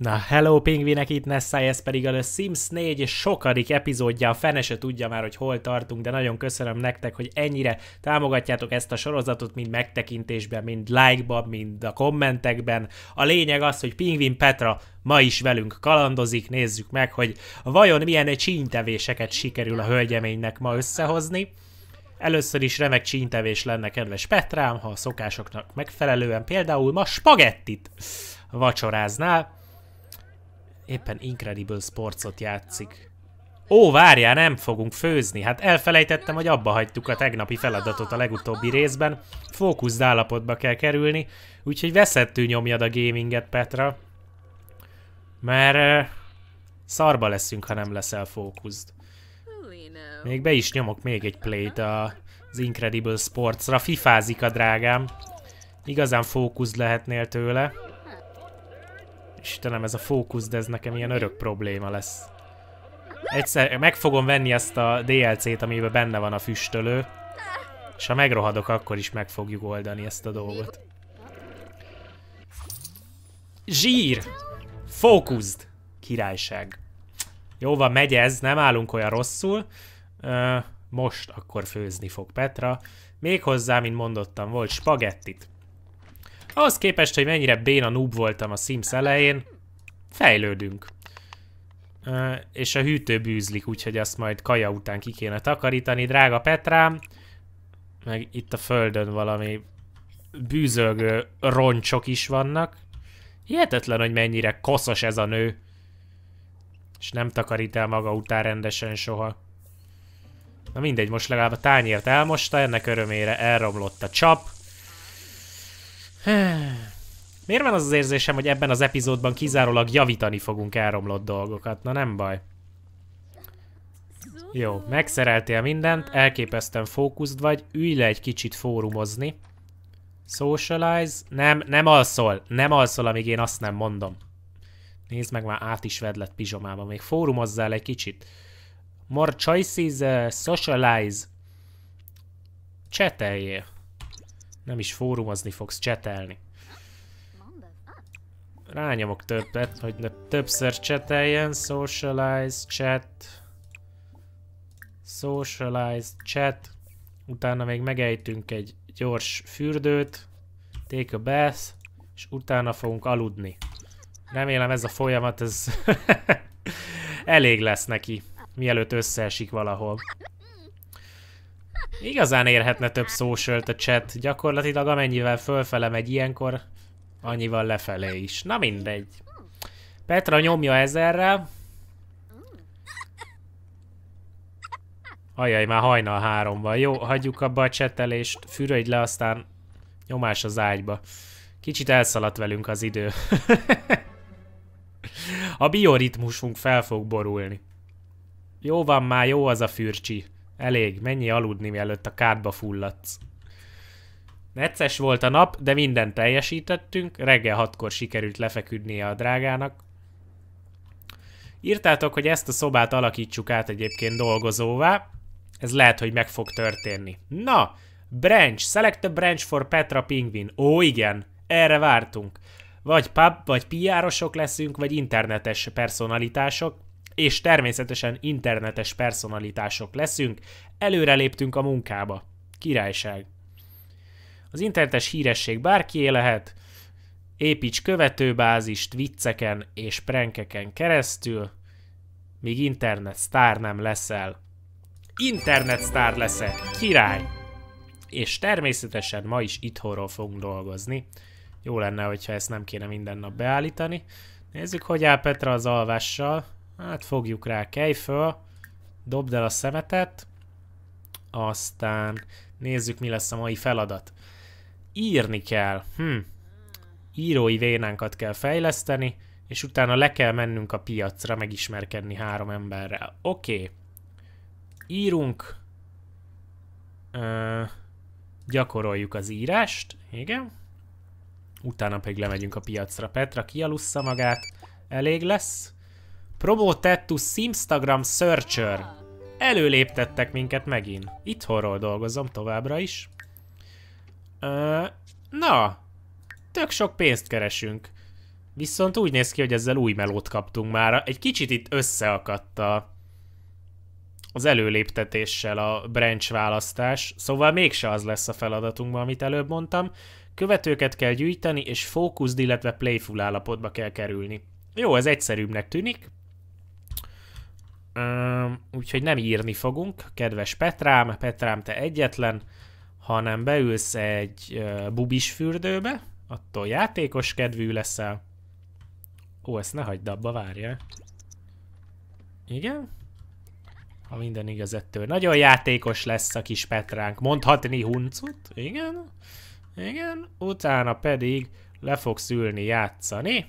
Na, hello pingvinek, itt Nessa, ez pedig a The Sims 4 sokadik epizódja, a fene se tudja már, hogy hol tartunk, de nagyon köszönöm nektek, hogy ennyire támogatjátok ezt a sorozatot, mind megtekintésben, mind like-ban, mind a kommentekben. A lényeg az, hogy Pingvin Petra ma is velünk kalandozik, nézzük meg, hogy vajon milyen csíntevéseket sikerül a hölgyeménynek ma összehozni. Először is remek csíntevés lenne, kedves Petrám, ha a szokásoknak megfelelően például ma spagettit vacsoráznál Éppen Incredible Sportsot játszik. Ó, várjál, nem fogunk főzni. Hát elfelejtettem, hogy abba hagytuk a tegnapi feladatot a legutóbbi részben. Fókusz állapotba kell kerülni, úgyhogy veszettű nyomjad a gaminget, Petra. Mert uh, szarba leszünk, ha nem leszel fókuszd. Még be is nyomok még egy playt az Incredible Sportsra. Fifázik a drágám. Igazán fókusz lehetnél tőle. Istenem, ez a fókusz, de ez nekem ilyen örök probléma lesz. Egyszer meg fogom venni ezt a DLC-t, amiben benne van a füstölő, és ha megrohadok, akkor is meg fogjuk oldani ezt a dolgot. Zsír! Fókuszd! Királyság. Jó van, megy ez, nem állunk olyan rosszul. Ö, most akkor főzni fog Petra. Méghozzá, mint mondottam, volt spagettit. Ahhoz képest, hogy mennyire béna noob voltam a Sims elején, fejlődünk. Ö, és a hűtő bűzlik, úgyhogy azt majd kaja után ki kéne takarítani, drága Petrám. Meg itt a földön valami bűzölgő roncsok is vannak. Hihetetlen, hogy mennyire koszos ez a nő. És nem takarít el maga után rendesen soha. Na mindegy, most legalább a tányért elmosta, ennek örömére elromlott a csap. Miért van az az érzésem, hogy ebben az epizódban kizárólag javítani fogunk elromlott dolgokat? Na nem baj. Jó, megszereltél mindent, elképesztően fókuszd vagy, ülj le egy kicsit fórumozni. Socialize. Nem, nem alszol. Nem alszol, amíg én azt nem mondom. Nézd meg, már át is vedlett pizsomában, Még fórumozzál egy kicsit. More choices, uh, socialize. Cseteljél. Nem is fórumozni fogsz, csetelni. Rányomok többet, hogy ne többször cseteljen. Socialize, chat. Socialize, chat. Utána még megejtünk egy gyors fürdőt. Take a bath. És utána fogunk aludni. Remélem ez a folyamat, ez elég lesz neki, mielőtt összeesik valahol. Igazán érhetne több social a chat. Gyakorlatilag amennyivel fölfele megy ilyenkor, annyival lefelé is. Na mindegy. Petra nyomja ezerrel. Ajaj, már hajnal háromban. Jó, hagyjuk abba a csetelést, fürödj le, aztán nyomás az ágyba. Kicsit elszaladt velünk az idő. a bioritmusunk fel fog borulni. Jó van már, jó az a fürcsi. Elég, mennyi aludni, mielőtt a kádba fulladsz. Necces volt a nap, de mindent teljesítettünk, reggel hatkor sikerült lefeküdnie a drágának. Írtátok, hogy ezt a szobát alakítsuk át egyébként dolgozóvá. Ez lehet, hogy meg fog történni. Na, branch, select a branch for Petra Pingvin. Ó, igen, erre vártunk. Vagy pub, vagy piárosok leszünk, vagy internetes personalitások és természetesen internetes personalitások leszünk, előreléptünk a munkába. Királyság. Az internetes híresség bárkié lehet, építs követőbázist vicceken és prenkeken keresztül, míg internet sztár nem leszel. Internet sztár leszel, király! És természetesen ma is itthonról fogunk dolgozni. Jó lenne, hogyha ezt nem kéne minden nap beállítani. Nézzük, hogy áll Petra az alvással. Hát fogjuk rá, kelj föl, dobd el a szemetet, aztán nézzük, mi lesz a mai feladat. Írni kell. Hm. Írói vénánkat kell fejleszteni, és utána le kell mennünk a piacra megismerkedni három emberrel. Oké. Okay. Írunk. Ö, gyakoroljuk az írást. Igen. Utána pedig lemegyünk a piacra. Petra kialussza magát. Elég lesz. Promoted to Simstagram Searcher. Előléptettek minket megint. Itthonról dolgozom továbbra is. Ö, na, tök sok pénzt keresünk. Viszont úgy néz ki, hogy ezzel új melót kaptunk már. Egy kicsit itt összeakadt a, az előléptetéssel a branch választás, szóval mégse az lesz a feladatunkban, amit előbb mondtam. Követőket kell gyűjteni, és fókuszd, illetve playful állapotba kell kerülni. Jó, ez egyszerűbbnek tűnik, úgyhogy nem írni fogunk, kedves Petrám, Petrám te egyetlen, hanem beülsz egy uh, bubis fürdőbe, attól játékos kedvű leszel. Ó, ezt ne hagyd abba, várja. Igen? Ha minden igaz, ettől nagyon játékos lesz a kis Petránk. Mondhatni huncut? Igen? Igen? Utána pedig le fogsz ülni játszani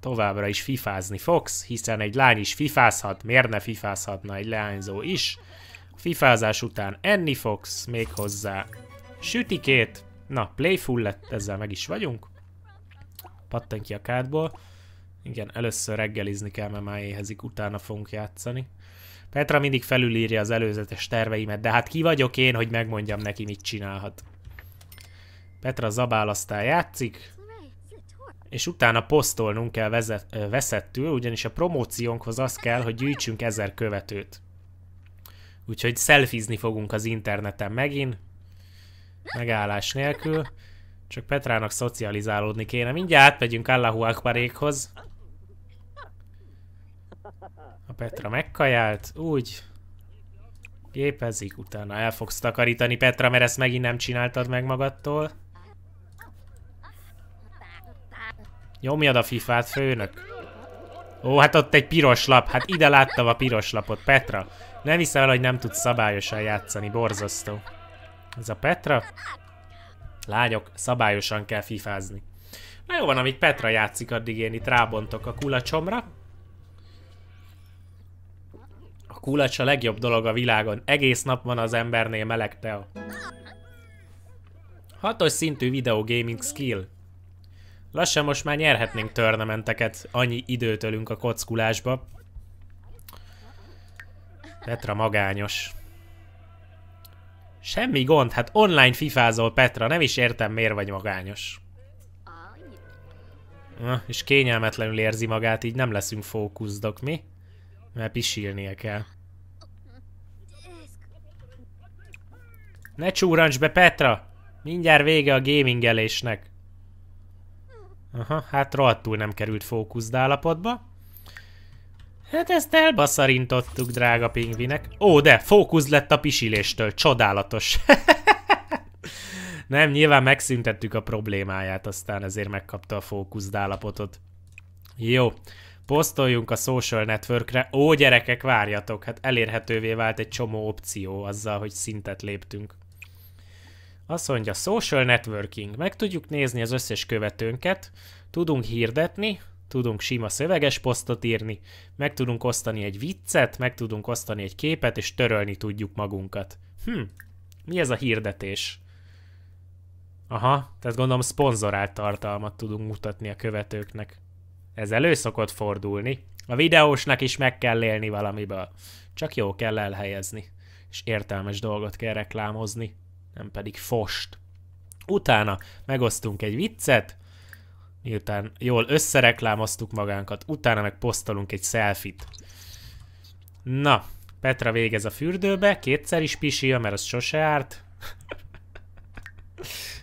továbbra is fifázni fogsz, hiszen egy lány is fifázhat, miért ne fifázhatna egy leányzó is. A fifázás után enni fogsz még hozzá sütikét. Na, playful lett, ezzel meg is vagyunk. Pattan ki a kádból. Igen, először reggelizni kell, mert már éhezik, utána fogunk játszani. Petra mindig felülírja az előzetes terveimet, de hát ki vagyok én, hogy megmondjam neki, mit csinálhat. Petra zabálasztál játszik és utána posztolnunk kell vezet, veszettül, ugyanis a promóciónkhoz az kell, hogy gyűjtsünk ezer követőt. Úgyhogy szelfizni fogunk az interneten megint, megállás nélkül. Csak Petrának szocializálódni kéne. Mindjárt átmegyünk Allahu Akbarékhoz. A Petra megkajált, úgy. Gépezik, utána el fogsz takarítani, Petra, mert ezt megint nem csináltad meg magadtól. Nyomjad a fifát, főnök. Ó, hát ott egy piros lap. Hát ide láttam a piros lapot, Petra. Nem hiszem el, hogy nem tudsz szabályosan játszani, borzasztó. Ez a Petra? Lányok, szabályosan kell fifázni. Na jó van, amíg Petra játszik, addig én itt rábontok a kulacsomra. A kulacs a legjobb dolog a világon. Egész nap van az embernél meleg tea. Hatos szintű videogaming skill. Lassan most már nyerhetnénk törnementeket, annyi időtölünk a kockulásba. Petra magányos. Semmi gond, hát online fifázol Petra, nem is értem miért vagy magányos. Na, és kényelmetlenül érzi magát, így nem leszünk fókuszdok, mi? Mert pisilnie kell. Ne csúrancs be, Petra! Mindjárt vége a gamingelésnek. Aha, hát rohadtul nem került fókuszd állapotba. Hát ezt elbaszarintottuk, drága pingvinek. Ó, de fókusz lett a pisiléstől, csodálatos. nem, nyilván megszüntettük a problémáját, aztán ezért megkapta a fókuszd állapotot. Jó, posztoljunk a social networkre. Ó, gyerekek, várjatok, hát elérhetővé vált egy csomó opció azzal, hogy szintet léptünk. Azt mondja, social networking. Meg tudjuk nézni az összes követőnket, tudunk hirdetni, tudunk sima szöveges posztot írni, meg tudunk osztani egy viccet, meg tudunk osztani egy képet, és törölni tudjuk magunkat. Hm, mi ez a hirdetés? Aha, tehát gondolom szponzorált tartalmat tudunk mutatni a követőknek. Ez elő szokott fordulni. A videósnak is meg kell élni valamiből. Csak jó kell elhelyezni, és értelmes dolgot kell reklámozni nem pedig fost. Utána megosztunk egy viccet, miután jól összereklámoztuk magánkat, utána meg posztolunk egy selfit. Na, Petra végez a fürdőbe, kétszer is pisil, mert az sose árt.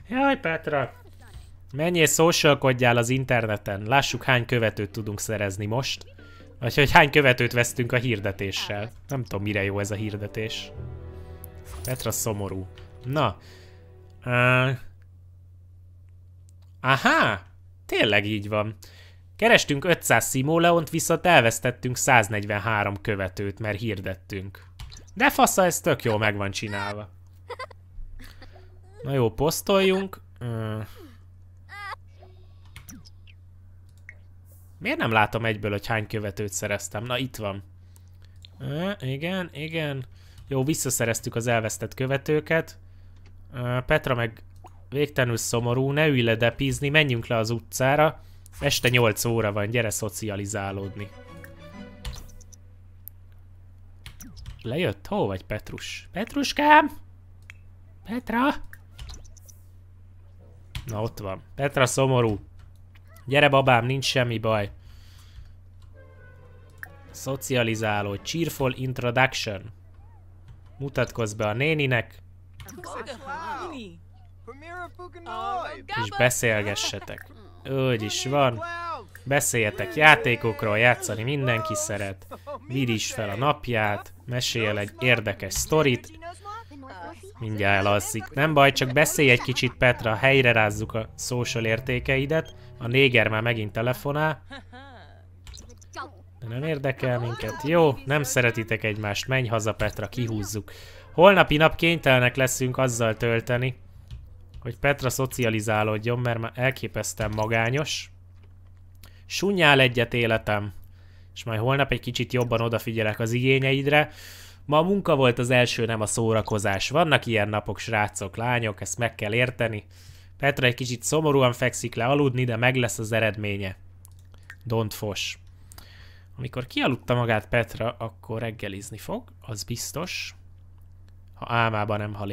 Jaj, Petra! Menjél szósolkodjál az interneten, lássuk hány követőt tudunk szerezni most. Vagy hogy hány követőt vesztünk a hirdetéssel. Nem tudom, mire jó ez a hirdetés. Petra szomorú. Na. Uh, aha! Tényleg így van. Kerestünk 500 Simoleont, viszont elvesztettünk 143 követőt, mert hirdettünk. De fasza, ez tök jó meg van csinálva. Na jó, posztoljunk. Uh, miért nem látom egyből, hogy hány követőt szereztem? Na, itt van. Uh, igen, igen. Jó, visszaszereztük az elvesztett követőket. Petra meg végtelenül szomorú, ne ülj le depizni, menjünk le az utcára. Este 8 óra van, gyere szocializálódni. Lejött? Hol vagy Petrus? Petruskám! Petra! Na ott van. Petra szomorú. Gyere babám, nincs semmi baj. Szocializáló. Cheerful introduction. Mutatkozz be a néninek. És beszélgessetek. Úgy is van. Beszéljetek játékokról, játszani mindenki szeret. Vidd is fel a napját, mesél egy érdekes sztorit. Mindjárt elalszik. Nem baj, csak beszélj egy kicsit Petra, helyre rázzuk a social értékeidet. A néger már megint telefonál. De nem érdekel minket. Jó, nem szeretitek egymást, menj haza Petra, kihúzzuk. Holnapi nap kénytelenek leszünk azzal tölteni, hogy Petra szocializálódjon, mert már elképesztem magányos. Sunyál egyet életem, és majd holnap egy kicsit jobban odafigyelek az igényeidre. Ma a munka volt az első, nem a szórakozás. Vannak ilyen napok, srácok, lányok, ezt meg kell érteni. Petra egy kicsit szomorúan fekszik le aludni, de meg lesz az eredménye. Don't fos. Amikor kialudta magát Petra, akkor reggelizni fog, az biztos. Ha álmában nem, ha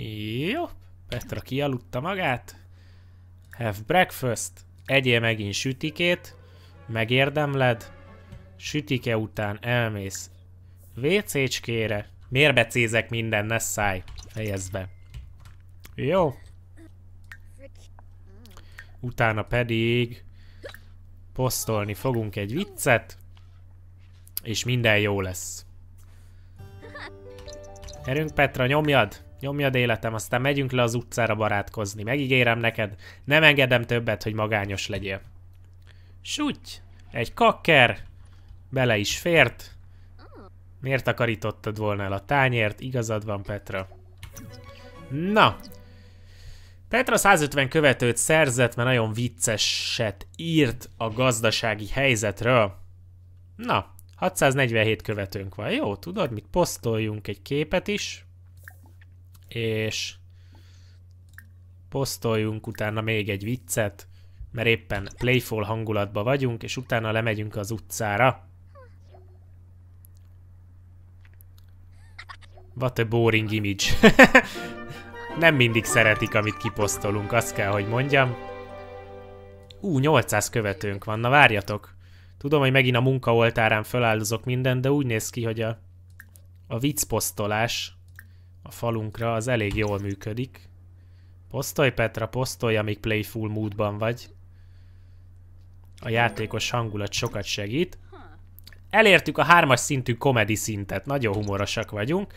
Jó. Petra kialudta magát. Have breakfast. Egyél megint sütikét. Megérdemled. Sütike után elmész WC-cskére. Miért becézek minden, ne szállj. helyezd be. Jó. Utána pedig posztolni fogunk egy viccet, és minden jó lesz. Gyerünk Petra, nyomjad! Nyomjad életem, aztán megyünk le az utcára barátkozni. Megígérem neked, nem engedem többet, hogy magányos legyél. Súgy! Egy kakker! Bele is fért. Miért akarítottad volna el a tányért? Igazad van, Petra. Na! Petra 150 követőt szerzett, mert nagyon vicceset írt a gazdasági helyzetről. Na, 647 követőnk van. Jó, tudod, mit posztoljunk egy képet is, és posztoljunk utána még egy viccet, mert éppen playful hangulatba vagyunk, és utána lemegyünk az utcára. What a boring image. Nem mindig szeretik, amit kiposztolunk, azt kell, hogy mondjam. Ú, 800 követőnk van, na várjatok. Tudom, hogy megint a munka oltárán feláldozok mindent, de úgy néz ki, hogy a, a viccposztolás a falunkra az elég jól működik. Posztolj Petra, posztolj, amíg playful módban vagy. A játékos hangulat sokat segít. Elértük a hármas szintű komedi szintet, nagyon humorosak vagyunk.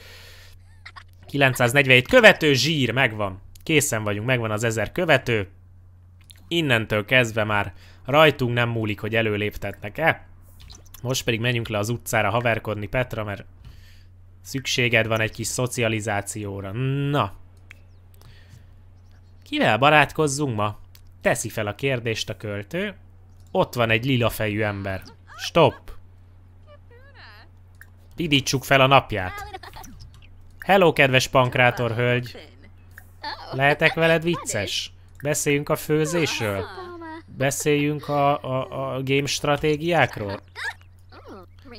941 követő, zsír, megvan. Készen vagyunk, megvan az 1000 követő. Innentől kezdve már Rajtunk nem múlik, hogy előléptetnek-e. Most pedig menjünk le az utcára haverkodni Petra, mert szükséged van egy kis szocializációra. Na. Kivel barátkozzunk ma? Teszi fel a kérdést a költő. Ott van egy lila fejű ember. Stop! Pidítsuk fel a napját. Hello, kedves pankrátor hölgy! Lehetek veled vicces? Beszéljünk a főzésről? beszéljünk a, a, a game stratégiákról?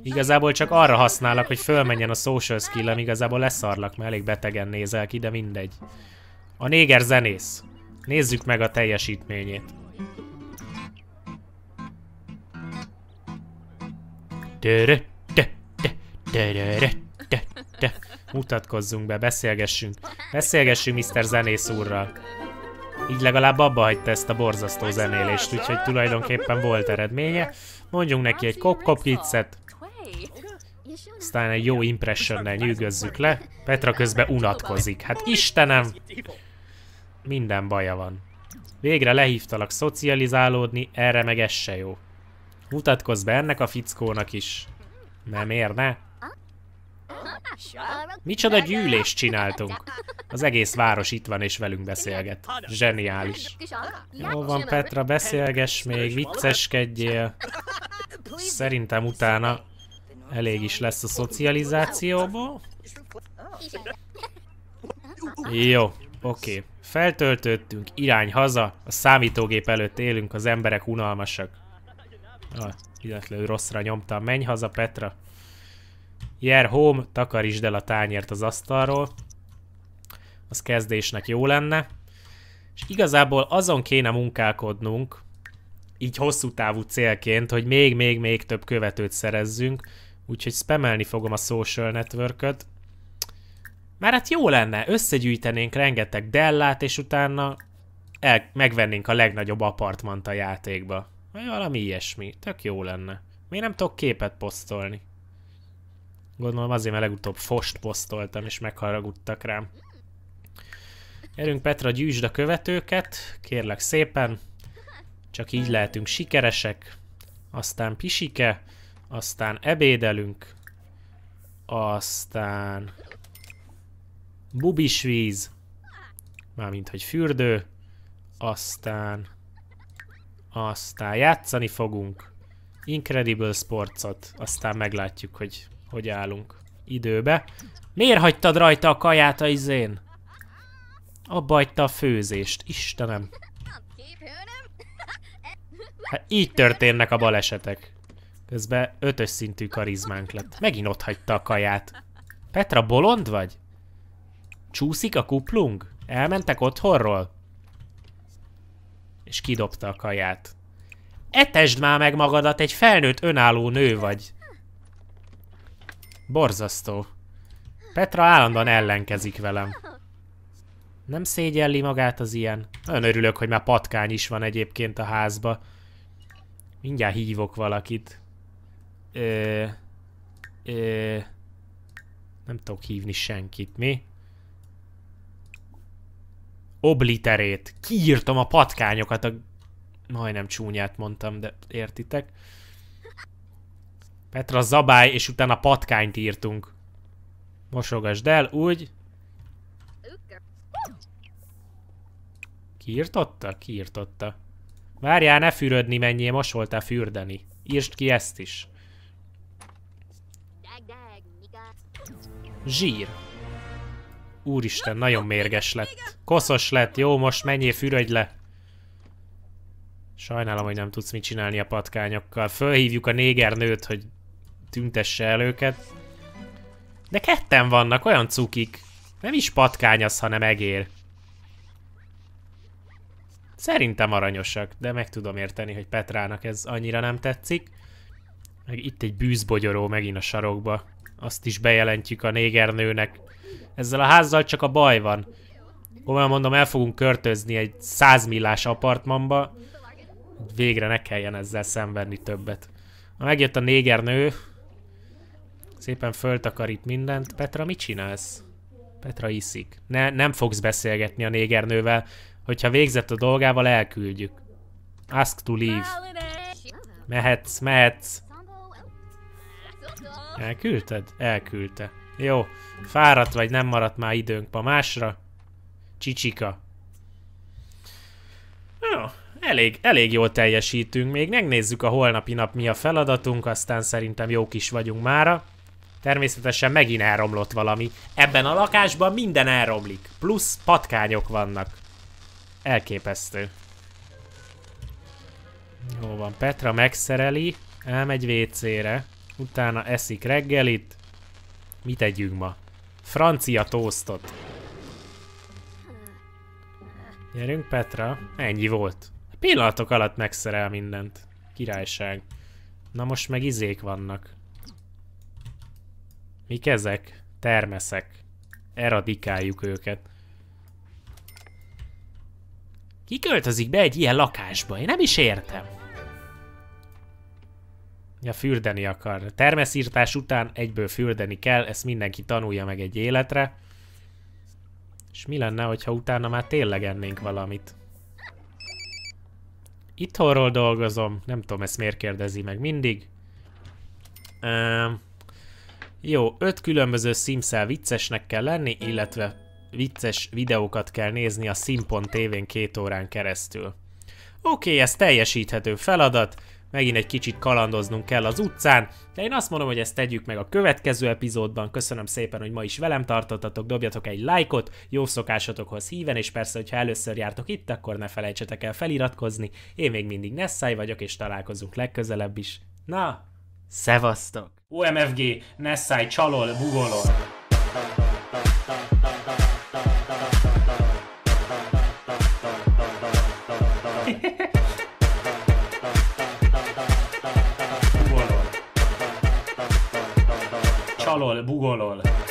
Igazából csak arra használok, hogy fölmenjen a social skill-em, igazából leszarlak, mert elég betegen nézel ki, de mindegy. A néger zenész. Nézzük meg a teljesítményét. Mutatkozzunk be, beszélgessünk. Beszélgessünk Mr. Zenész úrral. Így legalább abba hagyta ezt a borzasztó zenélést, úgyhogy tulajdonképpen volt eredménye. Mondjunk neki egy kop-kop kiccet. Aztán egy jó impressionnel nyűgözzük le. Petra közben unatkozik. Hát Istenem! Minden baja van. Végre lehívtalak szocializálódni, erre meg ez se jó. Mutatkozz be ennek a fickónak is. Nem érne? Micsoda gyűlést csináltunk. Az egész város itt van és velünk beszélget. Zseniális. Jó van, Petra, beszélges még, vicceskedjél. Szerintem utána elég is lesz a szocializációból. Jó, oké. Feltöltöttünk, irány haza, a számítógép előtt élünk, az emberek unalmasak. Ah, illetve rosszra nyomtam. Menj haza, Petra. Jer home, takarítsd el a tányért az asztalról. Az kezdésnek jó lenne. És igazából azon kéne munkálkodnunk, így hosszú távú célként, hogy még-még-még több követőt szerezzünk, úgyhogy spamelni fogom a social -öt. Már hát jó lenne, összegyűjtenénk rengeteg dellát, és utána el megvennénk a legnagyobb apartmant a játékba. Vagy valami ilyesmi, tök jó lenne. Miért nem tudok képet posztolni? Gondolom azért, mert legutóbb fost posztoltam, és megharagudtak rám. Gyerünk Petra, gyűjtsd a követőket, kérlek szépen. Csak így lehetünk sikeresek. Aztán pisike, aztán ebédelünk, aztán bubisvíz, mármint hogy fürdő, aztán aztán játszani fogunk, Incredible Sportsot, aztán meglátjuk, hogy hogy állunk időbe. Miért hagytad rajta a kaját a izén? Abba hagyta a főzést, Istenem. Hát így történnek a balesetek. Közben ötös szintű karizmánk lett. Megint ott hagyta a kaját. Petra, bolond vagy? Csúszik a kuplung? Elmentek otthonról? És kidobta a kaját. Etesd már meg magadat, egy felnőtt önálló nő vagy. Borzasztó. Petra állandóan ellenkezik velem. Nem szégyelli magát az ilyen. Nagyon örülök, hogy már patkány is van egyébként a házba. Mindjárt hívok valakit. Ö, ö, nem tudok hívni senkit, mi? Obliterét. Kiírtam a patkányokat a... Majdnem csúnyát mondtam, de értitek. Petra Zabály, és utána patkányt írtunk. Mosogasd el, úgy. Kiirtotta? Kiirtotta. Várjál, ne fürödni mennyi, most voltál fürdeni. Írst ki ezt is. Zsír. Úristen, nagyon mérges lett. Koszos lett, jó, most mennyi fürödj le. Sajnálom, hogy nem tudsz mit csinálni a patkányokkal. Fölhívjuk a négernőt, hogy tüntesse el őket. De ketten vannak, olyan cukik. Nem is patkány az, hanem egér. Szerintem aranyosak, de meg tudom érteni, hogy Petrának ez annyira nem tetszik. Meg itt egy bűzbogyoró megint a sarokba. Azt is bejelentjük a négernőnek. Ezzel a házzal csak a baj van. Komolyan mondom, el fogunk körtözni egy százmillás apartmanba. Végre ne kelljen ezzel szenvedni többet. Ha megjött a négernő, Szépen föltakarít mindent. Petra, mit csinálsz? Petra iszik. Ne, nem fogsz beszélgetni a négernővel. Hogyha végzett a dolgával, elküldjük. Ask to leave. Mehetsz, mehetsz. Elküldted? Elküldte. Jó. Fáradt vagy, nem maradt már időnk ma másra. Csicsika. Jó, elég, elég jól teljesítünk még. Megnézzük a holnapi nap mi a feladatunk, aztán szerintem jók is vagyunk mára. Természetesen megint elromlott valami. Ebben a lakásban minden elromlik. Plusz patkányok vannak. Elképesztő. Jó van, Petra megszereli, elmegy WC-re, utána eszik reggelit. Mit tegyünk ma? Francia tóztot. Gyerünk Petra, ennyi volt. Pillanatok alatt megszerel mindent. Királyság. Na most meg izék vannak. Mik ezek? Termeszek. Eradikáljuk őket. Ki költözik be egy ilyen lakásba? Én nem is értem. Ja, fürdeni akar. Termeszírtás után egyből fürdeni kell, ezt mindenki tanulja meg egy életre. És mi lenne, hogyha utána már tényleg ennénk valamit? Itthonról dolgozom. Nem tudom, ezt miért kérdezi meg mindig. Öm, jó, öt különböző simszel viccesnek kell lenni, illetve vicces videókat kell nézni a Simpon n két órán keresztül. Oké, okay, ez teljesíthető feladat, megint egy kicsit kalandoznunk kell az utcán, de én azt mondom, hogy ezt tegyük meg a következő epizódban. Köszönöm szépen, hogy ma is velem tartottatok, dobjatok egy lájkot, jó szokásotokhoz híven, és persze, hogyha először jártok itt, akkor ne felejtsetek el feliratkozni. Én még mindig Nessai vagyok, és találkozunk legközelebb is. Na, Szevasztok! OMFG, ne száj, csalol, bugolol! Csalol, bugolol.